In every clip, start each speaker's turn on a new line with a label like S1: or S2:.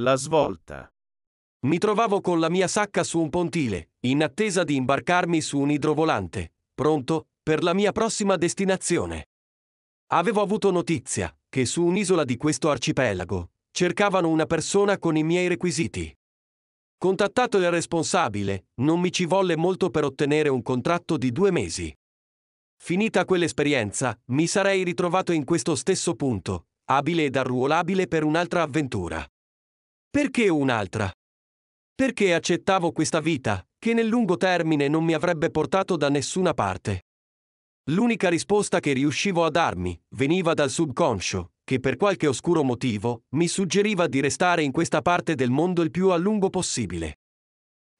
S1: La svolta. Mi trovavo con la mia sacca su un pontile, in attesa di imbarcarmi su un idrovolante, pronto per la mia prossima destinazione. Avevo avuto notizia che su un'isola di questo arcipelago cercavano una persona con i miei requisiti. Contattato il responsabile, non mi ci volle molto per ottenere un contratto di due mesi. Finita quell'esperienza, mi sarei ritrovato in questo stesso punto, abile ed arruolabile per un'altra avventura. Perché un'altra? Perché accettavo questa vita, che nel lungo termine non mi avrebbe portato da nessuna parte. L'unica risposta che riuscivo a darmi veniva dal subconscio, che per qualche oscuro motivo mi suggeriva di restare in questa parte del mondo il più a lungo possibile.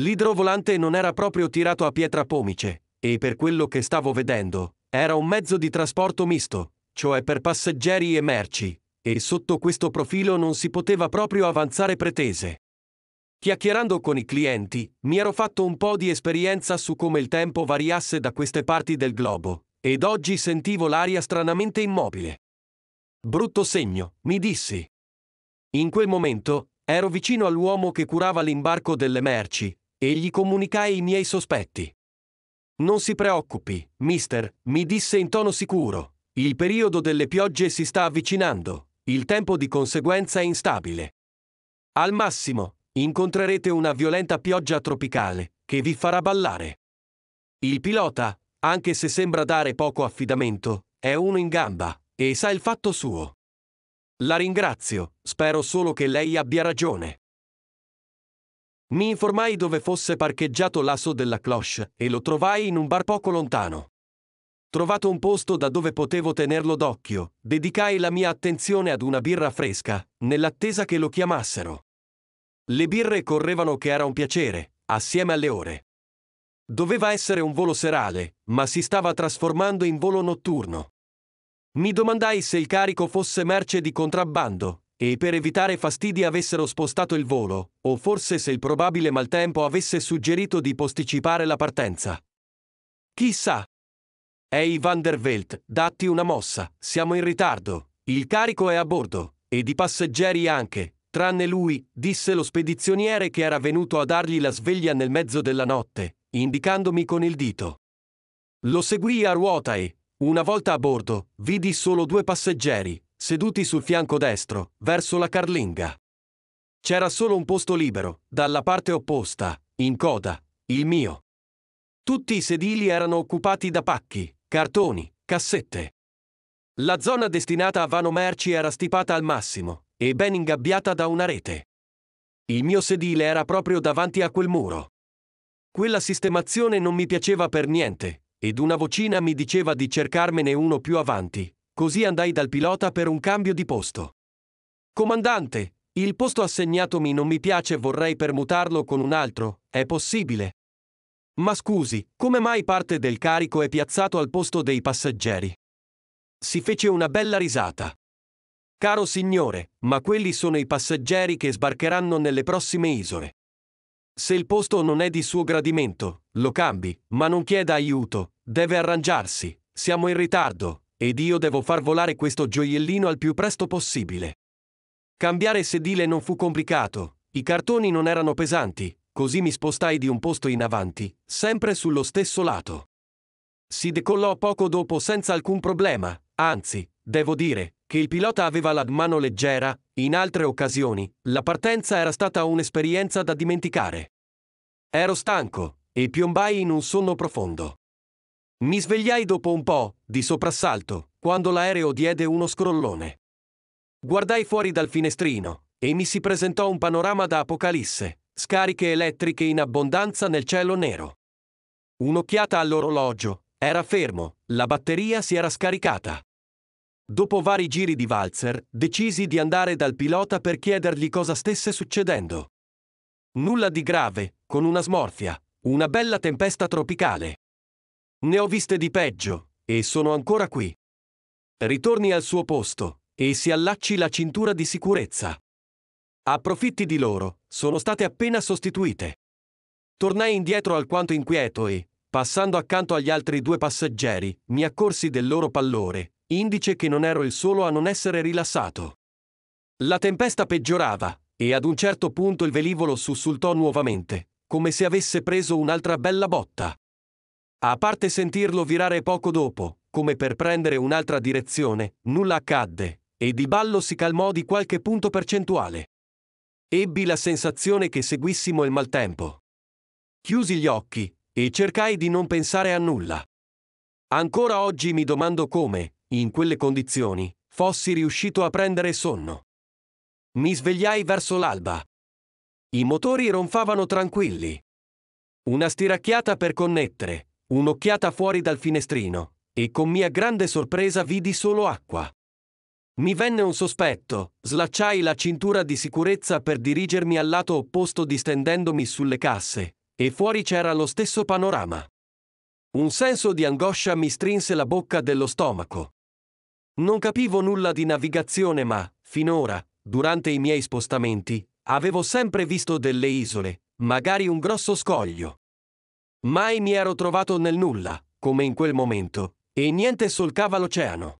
S1: L'idrovolante non era proprio tirato a pietra pomice, e per quello che stavo vedendo, era un mezzo di trasporto misto, cioè per passeggeri e merci, e sotto questo profilo non si poteva proprio avanzare pretese. Chiacchierando con i clienti, mi ero fatto un po' di esperienza su come il tempo variasse da queste parti del globo, ed oggi sentivo l'aria stranamente immobile. Brutto segno, mi dissi. In quel momento, ero vicino all'uomo che curava l'imbarco delle merci, e gli comunicai i miei sospetti. Non si preoccupi, mister, mi disse in tono sicuro. Il periodo delle piogge si sta avvicinando, il tempo di conseguenza è instabile. Al massimo, incontrerete una violenta pioggia tropicale, che vi farà ballare. Il pilota, anche se sembra dare poco affidamento, è uno in gamba, e sa il fatto suo. La ringrazio, spero solo che lei abbia ragione. Mi informai dove fosse parcheggiato l'asso della cloche e lo trovai in un bar poco lontano trovato un posto da dove potevo tenerlo d'occhio, dedicai la mia attenzione ad una birra fresca, nell'attesa che lo chiamassero. Le birre correvano che era un piacere, assieme alle ore. Doveva essere un volo serale, ma si stava trasformando in volo notturno. Mi domandai se il carico fosse merce di contrabbando, e per evitare fastidi avessero spostato il volo, o forse se il probabile maltempo avesse suggerito di posticipare la partenza. Chissà, Ehi Van der Velt, datti una mossa, siamo in ritardo. Il carico è a bordo, e di passeggeri anche, tranne lui, disse lo spedizioniere che era venuto a dargli la sveglia nel mezzo della notte, indicandomi con il dito. Lo seguii a ruota e, una volta a bordo, vidi solo due passeggeri, seduti sul fianco destro, verso la carlinga. C'era solo un posto libero, dalla parte opposta, in coda, il mio. Tutti i sedili erano occupati da pacchi, cartoni, cassette. La zona destinata a vano merci era stipata al massimo e ben ingabbiata da una rete. Il mio sedile era proprio davanti a quel muro. Quella sistemazione non mi piaceva per niente, ed una vocina mi diceva di cercarmene uno più avanti, così andai dal pilota per un cambio di posto. Comandante, il posto assegnatomi non mi piace e vorrei permutarlo con un altro, è possibile? Ma scusi, come mai parte del carico è piazzato al posto dei passeggeri? Si fece una bella risata. Caro signore, ma quelli sono i passeggeri che sbarcheranno nelle prossime isole. Se il posto non è di suo gradimento, lo cambi, ma non chieda aiuto, deve arrangiarsi, siamo in ritardo, ed io devo far volare questo gioiellino al più presto possibile. Cambiare sedile non fu complicato, i cartoni non erano pesanti, così mi spostai di un posto in avanti, sempre sullo stesso lato. Si decollò poco dopo senza alcun problema, anzi, devo dire, che il pilota aveva la mano leggera, in altre occasioni, la partenza era stata un'esperienza da dimenticare. Ero stanco, e piombai in un sonno profondo. Mi svegliai dopo un po', di soprassalto, quando l'aereo diede uno scrollone. Guardai fuori dal finestrino, e mi si presentò un panorama da apocalisse, scariche elettriche in abbondanza nel cielo nero. Un'occhiata all'orologio, era fermo, la batteria si era scaricata. Dopo vari giri di valzer, decisi di andare dal pilota per chiedergli cosa stesse succedendo. Nulla di grave, con una smorfia, una bella tempesta tropicale. Ne ho viste di peggio, e sono ancora qui. Ritorni al suo posto, e si allacci la cintura di sicurezza. Approfitti di loro, sono state appena sostituite. Tornai indietro alquanto inquieto e, passando accanto agli altri due passeggeri, mi accorsi del loro pallore, indice che non ero il solo a non essere rilassato. La tempesta peggiorava, e ad un certo punto il velivolo sussultò nuovamente, come se avesse preso un'altra bella botta. A parte sentirlo virare poco dopo, come per prendere un'altra direzione, nulla accadde, e di ballo si calmò di qualche punto percentuale. Ebbi la sensazione che seguissimo il maltempo. Chiusi gli occhi e cercai di non pensare a nulla. Ancora oggi mi domando come, in quelle condizioni, fossi riuscito a prendere sonno. Mi svegliai verso l'alba. I motori ronfavano tranquilli. Una stiracchiata per connettere, un'occhiata fuori dal finestrino, e con mia grande sorpresa vidi solo acqua. Mi venne un sospetto, slacciai la cintura di sicurezza per dirigermi al lato opposto distendendomi sulle casse, e fuori c'era lo stesso panorama. Un senso di angoscia mi strinse la bocca dello stomaco. Non capivo nulla di navigazione ma, finora, durante i miei spostamenti, avevo sempre visto delle isole, magari un grosso scoglio. Mai mi ero trovato nel nulla, come in quel momento, e niente solcava l'oceano.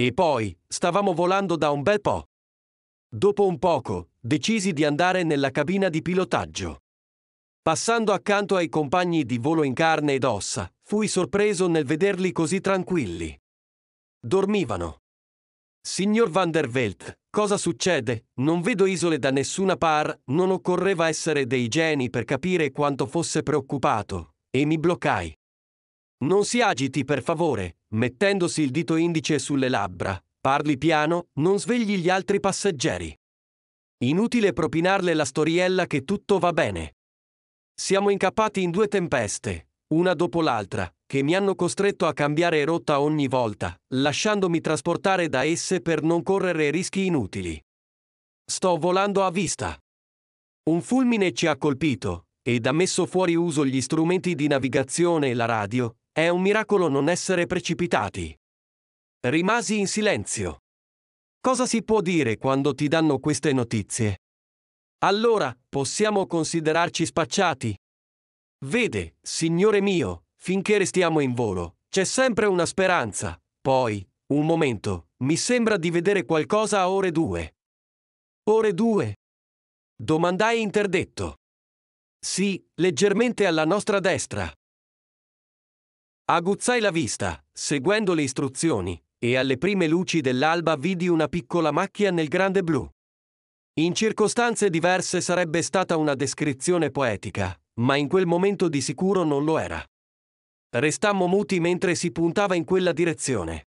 S1: E poi, stavamo volando da un bel po'. Dopo un poco, decisi di andare nella cabina di pilotaggio. Passando accanto ai compagni di volo in carne ed ossa, fui sorpreso nel vederli così tranquilli. Dormivano. Signor Van der Velt, cosa succede? Non vedo isole da nessuna par, non occorreva essere dei geni per capire quanto fosse preoccupato, e mi bloccai. Non si agiti, per favore, Mettendosi il dito indice sulle labbra, parli piano, non svegli gli altri passeggeri. Inutile propinarle la storiella che tutto va bene. Siamo incappati in due tempeste, una dopo l'altra, che mi hanno costretto a cambiare rotta ogni volta, lasciandomi trasportare da esse per non correre rischi inutili. Sto volando a vista. Un fulmine ci ha colpito, ed ha messo fuori uso gli strumenti di navigazione e la radio, è un miracolo non essere precipitati. Rimasi in silenzio. Cosa si può dire quando ti danno queste notizie? Allora, possiamo considerarci spacciati? Vede, Signore mio, finché restiamo in volo, c'è sempre una speranza. Poi, un momento, mi sembra di vedere qualcosa a ore due. Ore due? Domandai interdetto. Sì, leggermente alla nostra destra. Aguzzai la vista, seguendo le istruzioni, e alle prime luci dell'alba vidi una piccola macchia nel grande blu. In circostanze diverse sarebbe stata una descrizione poetica, ma in quel momento di sicuro non lo era. Restammo muti mentre si puntava in quella direzione.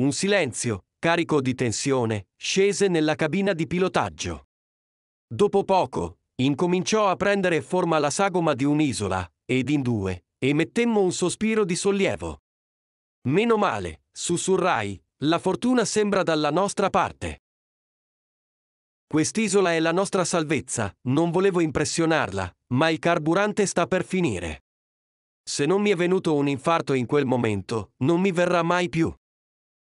S1: Un silenzio, carico di tensione, scese nella cabina di pilotaggio. Dopo poco, incominciò a prendere forma la sagoma di un'isola, ed in due, e mettemmo un sospiro di sollievo. Meno male, sussurrai, la fortuna sembra dalla nostra parte. Quest'isola è la nostra salvezza, non volevo impressionarla, ma il carburante sta per finire. Se non mi è venuto un infarto in quel momento, non mi verrà mai più.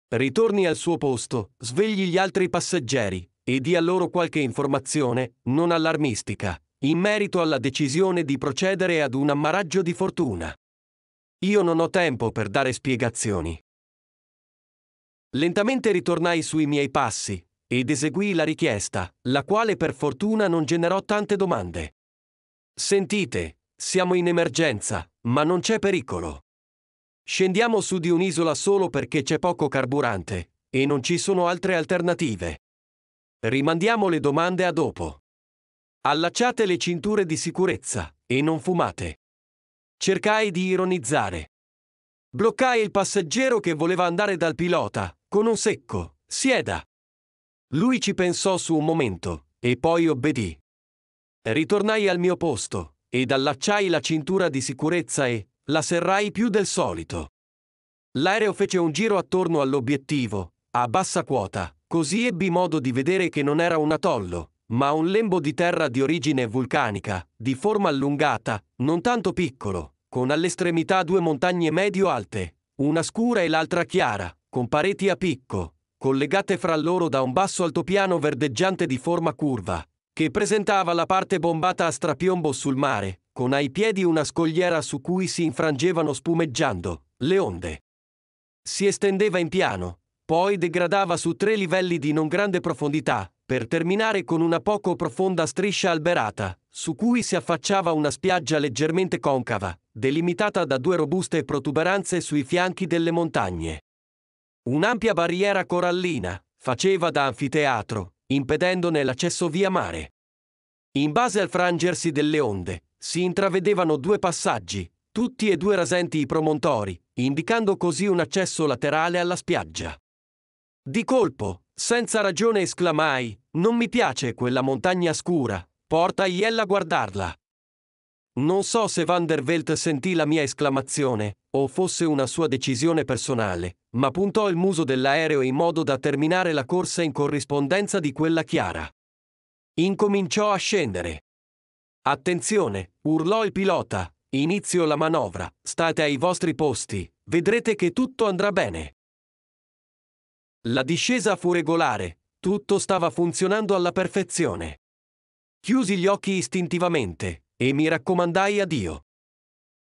S1: Ritorni al suo posto, svegli gli altri passeggeri, e dia loro qualche informazione, non allarmistica, in merito alla decisione di procedere ad un ammaraggio di fortuna. Io non ho tempo per dare spiegazioni. Lentamente ritornai sui miei passi ed eseguì la richiesta, la quale per fortuna non generò tante domande. Sentite, siamo in emergenza, ma non c'è pericolo. Scendiamo su di un'isola solo perché c'è poco carburante e non ci sono altre alternative. Rimandiamo le domande a dopo. Allacciate le cinture di sicurezza e non fumate. Cercai di ironizzare. Bloccai il passeggero che voleva andare dal pilota, con un secco, sieda. Lui ci pensò su un momento, e poi obbedì. Ritornai al mio posto, ed allacciai la cintura di sicurezza e la serrai più del solito. L'aereo fece un giro attorno all'obiettivo, a bassa quota, così ebbi modo di vedere che non era un atollo, ma un lembo di terra di origine vulcanica, di forma allungata, non tanto piccolo, con all'estremità due montagne medio-alte, una scura e l'altra chiara, con pareti a picco, collegate fra loro da un basso altopiano verdeggiante di forma curva, che presentava la parte bombata a strapiombo sul mare, con ai piedi una scogliera su cui si infrangevano spumeggiando le onde. Si estendeva in piano, poi degradava su tre livelli di non grande profondità, per terminare con una poco profonda striscia alberata, su cui si affacciava una spiaggia leggermente concava, delimitata da due robuste protuberanze sui fianchi delle montagne. Un'ampia barriera corallina faceva da anfiteatro, impedendone l'accesso via mare. In base al frangersi delle onde, si intravedevano due passaggi, tutti e due rasenti i promontori, indicando così un accesso laterale alla spiaggia. Di colpo, senza ragione esclamai, non mi piace quella montagna scura, porta Iella a guardarla. Non so se Van der Velt sentì la mia esclamazione, o fosse una sua decisione personale, ma puntò il muso dell'aereo in modo da terminare la corsa in corrispondenza di quella chiara. Incominciò a scendere. Attenzione, urlò il pilota, inizio la manovra, state ai vostri posti, vedrete che tutto andrà bene. La discesa fu regolare, tutto stava funzionando alla perfezione. Chiusi gli occhi istintivamente e mi raccomandai a Dio.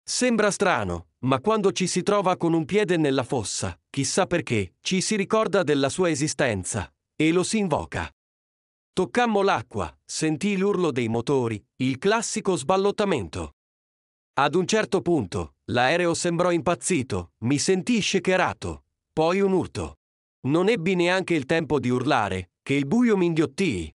S1: Sembra strano, ma quando ci si trova con un piede nella fossa, chissà perché, ci si ricorda della sua esistenza e lo si invoca. Toccammo l'acqua, sentii l'urlo dei motori, il classico sballottamento. Ad un certo punto, l'aereo sembrò impazzito, mi sentii scecherato, poi un urto. Non ebbi neanche il tempo di urlare, che il buio m'inghiottì.